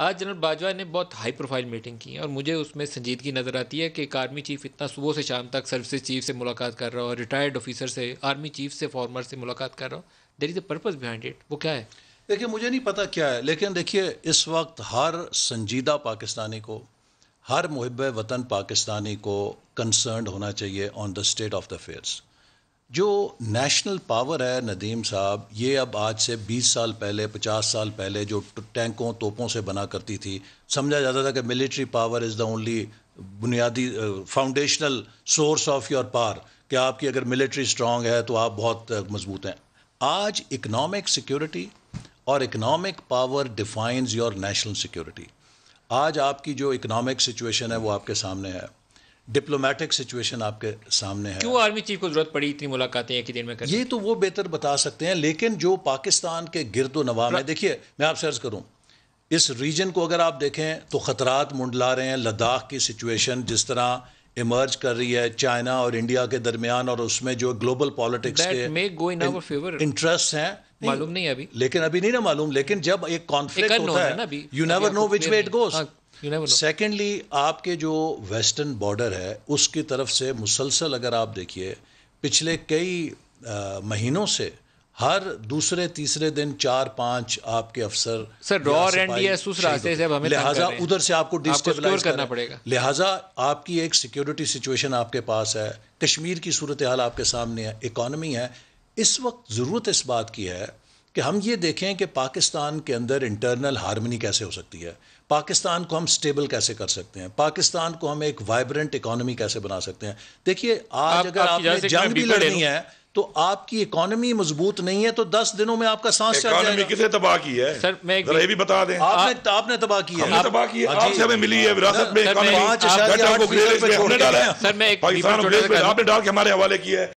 आज जनरल बाजवा ने बहुत हाई प्रोफाइल मीटिंग की और मुझे उसमें संजीदगी नज़र आती है कि एक आर्मी चीफ इतना सुबह से शाम तक सर्विस चीफ से मुलाकात कर रहा हो रिटायर्ड ऑफिसर से आर्मी चीफ से फॉर्मर से मुलाकात कर रहा हो there is a purpose behind it वो क्या है देखिए मुझे नहीं पता क्या है लेकिन देखिए इस वक्त हर संजीदा पाकिस्तानी को हर मुहब वतन पाकिस्तानी को कंसर्न होना चाहिए on the state of the affairs जो नेशनल पावर है नदीम साहब ये अब आज से 20 साल पहले 50 साल पहले जो टैंकों तोपों से बना करती थी समझा जाता था कि military power is the only बुनियादी foundational source of your power कि आपकी अगर मिलिट्री स्ट्रांग है तो आप बहुत मजबूत हैं आज इकनॉमिक सिक्योरिटी और economic power defines your national security आज आपकी जो इकनॉमिक सिचुएशन है वो आपके सामने है डिप्लोमेटिक सिचुएशन आपके सामने है क्यों आर्मी चीफ को जरूरत पड़ी इतनी मुलाकातें एक ही दिन में करें ये तो वो बेहतर बता सकते हैं लेकिन जो पाकिस्तान के गिरद नवाब है देखिए मैं आपसे अर्ज करूँ इस रीजन को अगर आप देखें तो ख़तरात मुंडला रहे हैं लद्दाख की सिचुएशन जिस तरह इमर्ज कर रही है चाइना और इंडिया के दरमियान और उसमें जो ग्लोबल पॉलिटिक्स के इंटरेस्ट हैं मालूम नहीं अभी लेकिन अभी नहीं ना मालूम लेकिन जब एक कॉन्फ्लिक्ट होता है you never know which way it goes secondly आपके जो वेस्टर्न बॉर्डर है उसकी तरफ से मुसलसल अगर आप देखिए पिछले कई महीनों से हर दूसरे तीसरे दिन चार पांच आपके अफसर सर रॉ एनडीएस उस रास्ते से हमें लिहाजा उधर से आपको डिस्टेबलाइज करना पड़ेगा लिहाजा आपकी एक सिक्योरिटी सिचुएशन आपके पास है कश्मीर की सूरत हाल आपके सामने है इकॉनमी है इस वक्त ज़रूरत इस बात की है कि हम ये देखें कि पाकिस्तान के अंदर इंटरनल हारमनी कैसे हो सकती है पाकिस्तान को हम स्टेबल कैसे कर सकते हैं पाकिस्तान को हम एक वाइब्रेंट इकोनॉमी कैसे बना सकते हैं देखिए आज आप, अगर आप आपने जंग भी लड़नी है तो आपकी इकोनॉमी मजबूत नहीं है तो दस दिनों में आपका सांस चल जाएगा किसे तबाह की है सर मैं एक ये भी बता दें आपने आपने तबाह की है हमने तबाह की है आपसे हाँ हमें मिली है विरासत में इकोनॉमी पाकिस्तान को डाला है आपने डाल के हमारे हवाले किया है